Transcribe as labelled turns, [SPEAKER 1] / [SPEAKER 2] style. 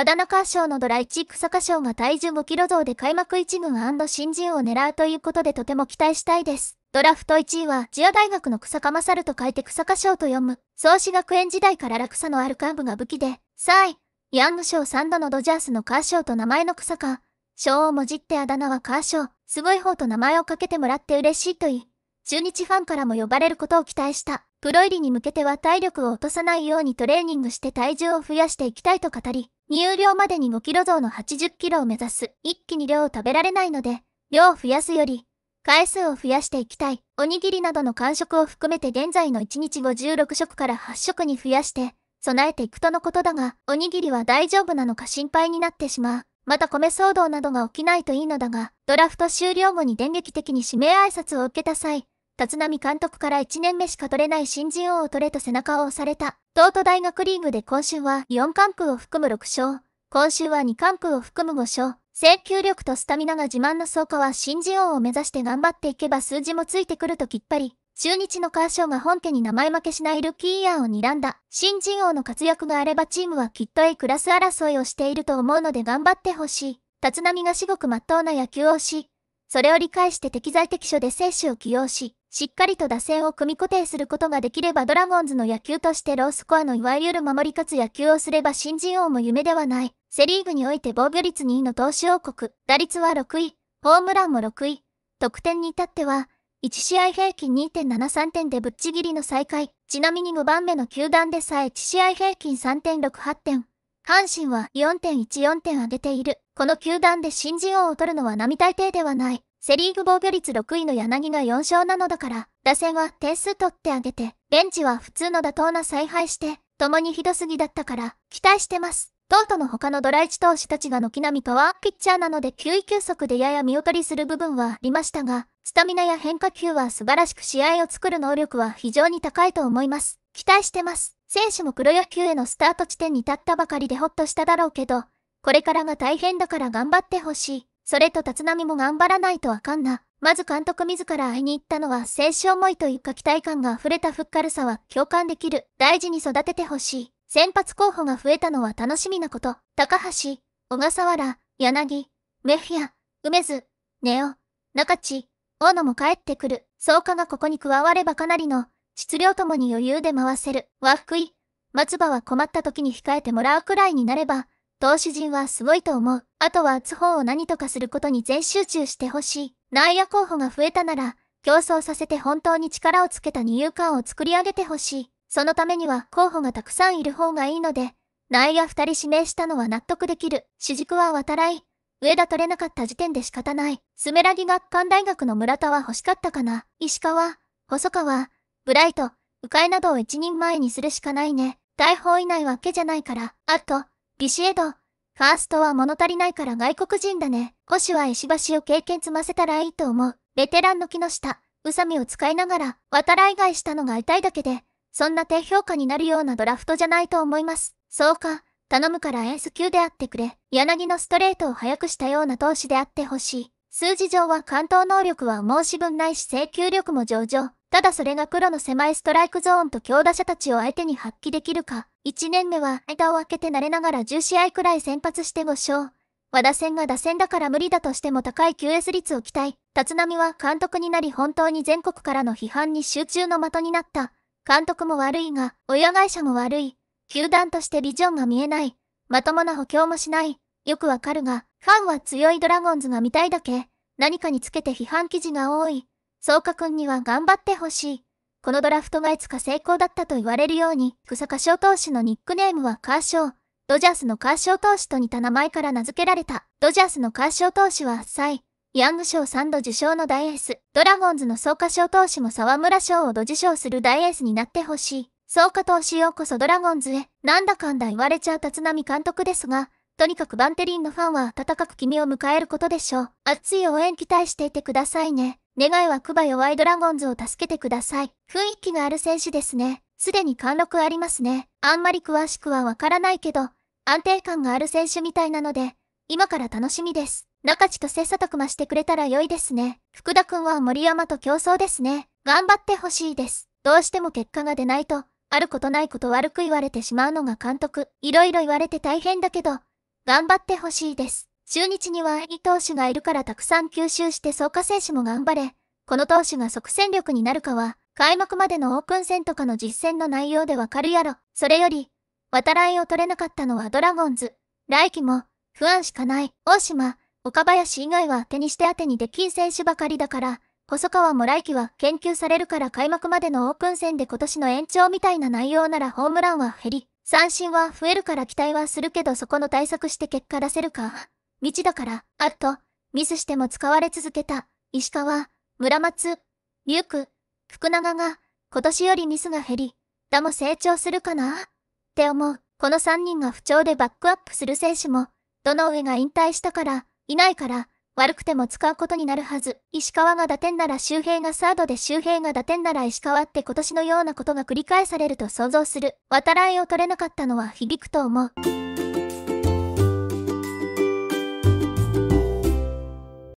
[SPEAKER 1] あだ名カー賞のドライチックサ賞が体重5キロ増で開幕1軍新人を狙うということでとても期待したいです。ドラフト1位は、ジア大学の草加勝と書いて草加賞と読む。創始学園時代から落差のある幹部が武器で、3位、ヤング賞3度のドジャースのカー賞と名前の草加。賞をもじってあだ名はカー賞。すごい方と名前をかけてもらって嬉しいといい、中日ファンからも呼ばれることを期待した。プロ入りに向けては体力を落とさないようにトレーニングして体重を増やしていきたいと語り、入量までに5キロ増の80キロを目指す。一気に量を食べられないので、量を増やすより、回数を増やしていきたい。おにぎりなどの間食を含めて現在の1日56食から8食に増やして、備えていくとのことだが、おにぎりは大丈夫なのか心配になってしまう。また米騒動などが起きないといいのだが、ドラフト終了後に電撃的に指名挨拶を受けた際、立浪監督から1年目しか取れない新人王を取れと背中を押された。東都大学リーグで今週は4関空を含む6勝、今週は2冠空を含む5勝、制球力とスタミナが自慢の草加は新人王を目指して頑張っていけば数字もついてくるときっぱり。中日のカーショーが本家に名前負けしないルッキーイヤーを睨んだ。新人王の活躍があればチームはきっと A クラス争いをしていると思うので頑張ってほしい。立浪が至極真っ当な野球をし、それを理解して適材適所で選手を起用し、しっかりと打線を組み固定することができればドラゴンズの野球としてロースコアのいわゆる守り勝つ野球をすれば新人王も夢ではない。セリーグにおいて防御率2位の投手王国、打率は6位、ホームランも6位、得点に至っては、1試合平均2.73点でぶっちぎりの再開。ちなみに5番目の球団でさえ1試合平均3.68点。阪神は4.14点上げている。この球団で新人王を取るのは並大抵ではない。セリーグ防御率6位の柳が4勝なのだから、打線は点数取ってあげて、ベンチは普通の妥当な采配して、共にひどすぎだったから、期待してます。トートの他のドライチ投手たちが軒並みパワーピッチャーなので9位球速でやや見劣りする部分はありましたが、スタミナや変化球は素晴らしく試合を作る能力は非常に高いと思います。期待してます。選手も黒ロ野球へのスタート地点に立ったばかりでホッとしただろうけど、これからが大変だから頑張ってほしい。それと立浪も頑張らないとあかんな。まず監督自ら会いに行ったのは青春思いというか期待感が溢れたふっかるさは共感できる。大事に育ててほしい。先発候補が増えたのは楽しみなこと。高橋、小笠原、柳、メフィア、梅津、ネオ、中地、大野も帰ってくる。草加がここに加わればかなりの質量ともに余裕で回せる。和福井、松葉は困った時に控えてもらうくらいになれば、投手陣はすごいと思う。あとは打つを何とかすることに全集中してほしい。内野候補が増えたなら、競争させて本当に力をつけた二遊間を作り上げてほしい。そのためには候補がたくさんいる方がいいので、内野二人指名したのは納得できる。主軸は渡来。上田取れなかった時点で仕方ない。スメラギ学館大学の村田は欲しかったかな。石川、細川、ブライト、迂回などを一人前にするしかないね。大砲以内はけじゃないから。あと、ビシエド、ファーストは物足りないから外国人だね。古紙は石橋を経験積ませたらいいと思う。ベテランの木の下、宇佐美を使いながら、渡が外したのが痛いだけで、そんな低評価になるようなドラフトじゃないと思います。そうか、頼むからエース級であってくれ。柳のストレートを速くしたような投手であってほしい。数字上は関東能力は申し分ないし請求力も上々。ただそれが黒の狭いストライクゾーンと強打者たちを相手に発揮できるか。1年目は間を空けて慣れながら10試合くらい先発して5勝。和田戦が打線だから無理だとしても高い QS 率を期待。立浪は監督になり本当に全国からの批判に集中の的になった。監督も悪いが、親会社も悪い。球団としてビジョンが見えない。まともな補強もしない。よくわかるが、ファンは強いドラゴンズが見たいだけ。何かにつけて批判記事が多い。草加くんには頑張ってほしい。このドラフトがいつか成功だったと言われるように、草加翔投手のニックネームはカーショー。ドジャースのカーショー投手と似た名前から名付けられた。ドジャースのカーショー投手は8歳。ヤング賞3度受賞の大エース。ドラゴンズの草加賞投手も沢村賞を度受賞する大エースになってほしい。草加投手ようこそドラゴンズへ。なんだかんだ言われちゃう立浪監督ですが、とにかくバンテリンのファンは温かく君を迎えることでしょう。熱い応援期待していてくださいね。願いはクバ弱いドラゴンズを助けてください。雰囲気がある選手ですね。すでに貫禄ありますね。あんまり詳しくはわからないけど、安定感がある選手みたいなので、今から楽しみです。中地と切磋琢磨してくれたら良いですね。福田くんは森山と競争ですね。頑張ってほしいです。どうしても結果が出ないと、あることないこと悪く言われてしまうのが監督。いろいろ言われて大変だけど、頑張ってほしいです。中日には伊投手がいるからたくさん吸収して草加選手も頑張れ。この投手が即戦力になるかは、開幕までのオープン戦とかの実戦の内容でわかるやろ。それより、渡来を取れなかったのはドラゴンズ。来季も、不安しかない。大島、岡林以外は手にして当てにできん選手ばかりだから、細川も来季は研究されるから開幕までのオープン戦で今年の延長みたいな内容ならホームランは減り、三振は増えるから期待はするけどそこの対策して結果出せるか。道だから、あっと、ミスしても使われ続けた、石川、村松、ゆく、福永が、今年よりミスが減り、だも成長するかなって思う。この三人が不調でバックアップする選手も、どの上が引退したから、いないから、悪くても使うことになるはず。石川が打点なら周平がサードで周平が打点なら石川って今年のようなことが繰り返されると想像する。渡いを取れなかったのは響くと思う。